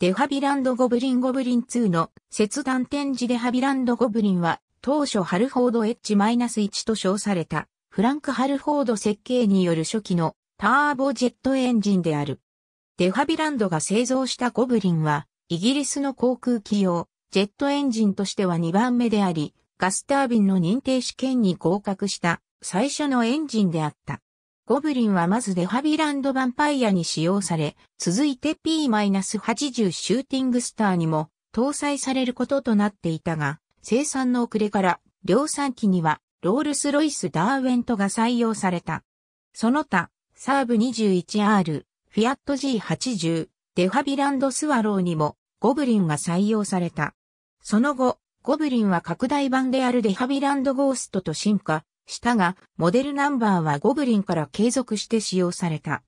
デハビランド・ゴブリン・ゴブリン2の切断展示デハビランド・ゴブリンは当初ハルフォード H-1 と称されたフランク・ハルフォード設計による初期のターボジェットエンジンである。デハビランドが製造したゴブリンはイギリスの航空機用ジェットエンジンとしては2番目でありガスタービンの認定試験に合格した最初のエンジンであった。ゴブリンはまずデハビランドヴァンパイアに使用され、続いて P-80 シューティングスターにも搭載されることとなっていたが、生産の遅れから量産機にはロールスロイス・ダーウェントが採用された。その他、サーブ 21R、フィアット G80、デハビランドスワローにもゴブリンが採用された。その後、ゴブリンは拡大版であるデハビランドゴーストと進化、したが、モデルナンバーはゴブリンから継続して使用された。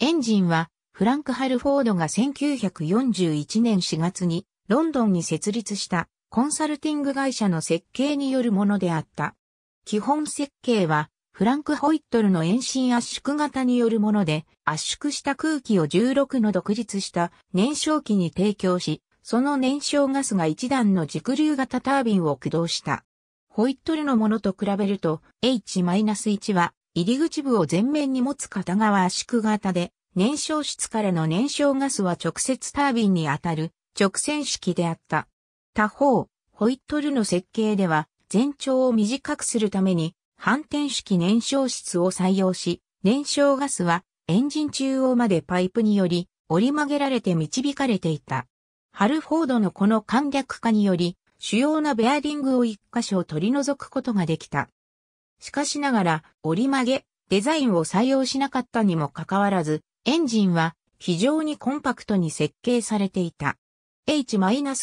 エンジンは、フランク・ハルフォードが1941年4月にロンドンに設立したコンサルティング会社の設計によるものであった。基本設計はフランク・ホイットルの遠心圧縮型によるもので圧縮した空気を16の独立した燃焼機に提供し、その燃焼ガスが一段の軸流型タービンを駆動した。ホイットルのものと比べると H-1 は入り口部を前面に持つ片側圧縮型で燃焼室からの燃焼ガスは直接タービンに当たる直線式であった。他方、ホイットルの設計では全長を短くするために反転式燃焼室を採用し、燃焼ガスはエンジン中央までパイプにより折り曲げられて導かれていた。ハルフォードのこの簡略化により、主要なベアリングを一箇所取り除くことができた。しかしながら、折り曲げ、デザインを採用しなかったにもかかわらず、エンジンは非常にコンパクトに設計されていた。H-1 の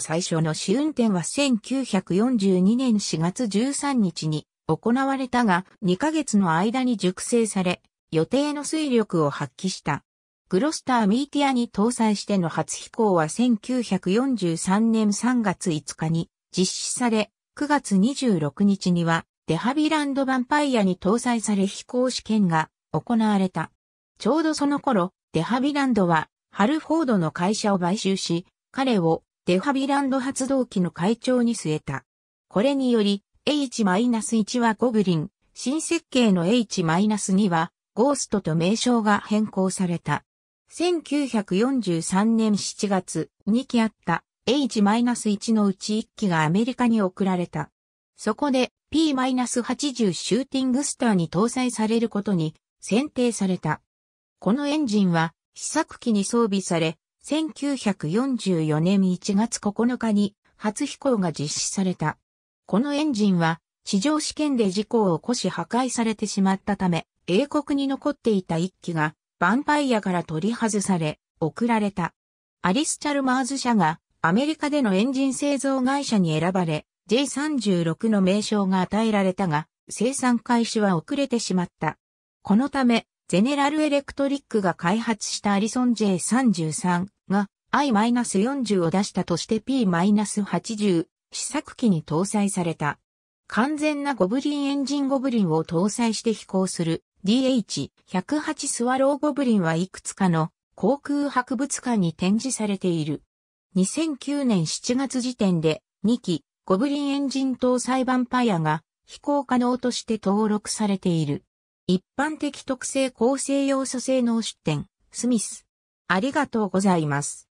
最初の試運転は1942年4月13日に行われたが、2ヶ月の間に熟成され、予定の水力を発揮した。グロスターミーティアに搭載しての初飛行は1943年3月5日に実施され、9月26日にはデハビランドヴァンパイアに搭載され飛行試験が行われた。ちょうどその頃、デハビランドはハルフォードの会社を買収し、彼をデハビランド発動機の会長に据えた。これにより、H-1 はゴブリン、新設計の H-2 はゴーストと名称が変更された。1943年7月、2機あった H-1 のうち1機がアメリカに送られた。そこで P-80 シューティングスターに搭載されることに選定された。このエンジンは試作機に装備され、1944年1月9日に初飛行が実施された。このエンジンは地上試験で事故を起こし破壊されてしまったため、英国に残っていた1機がバンパイアから取り外され、送られた。アリス・チャルマーズ社がアメリカでのエンジン製造会社に選ばれ、J36 の名称が与えられたが、生産開始は遅れてしまった。このため、ゼネラルエレクトリックが開発したアリソン J33 が I-40 を出したとして P-80 試作機に搭載された。完全なゴブリンエンジンゴブリンを搭載して飛行する DH108 スワローゴブリンはいくつかの航空博物館に展示されている。2009年7月時点で2機ゴブリンエンジン搭載バンパイアが飛行可能として登録されている。一般的特性構成要素性能出展、スミス。ありがとうございます。